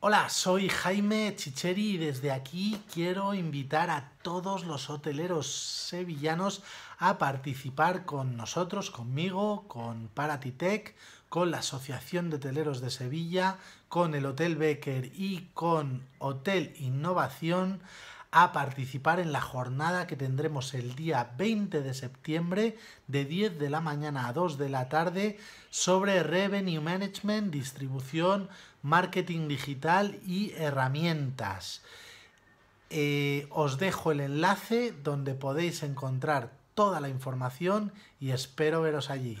Hola, soy Jaime Chicheri y desde aquí quiero invitar a todos los hoteleros sevillanos a participar con nosotros, conmigo, con Paratitec, con la Asociación de Hoteleros de Sevilla, con el Hotel Becker y con Hotel Innovación a participar en la jornada que tendremos el día 20 de septiembre de 10 de la mañana a 2 de la tarde sobre revenue management, distribución, marketing digital y herramientas. Eh, os dejo el enlace donde podéis encontrar toda la información y espero veros allí.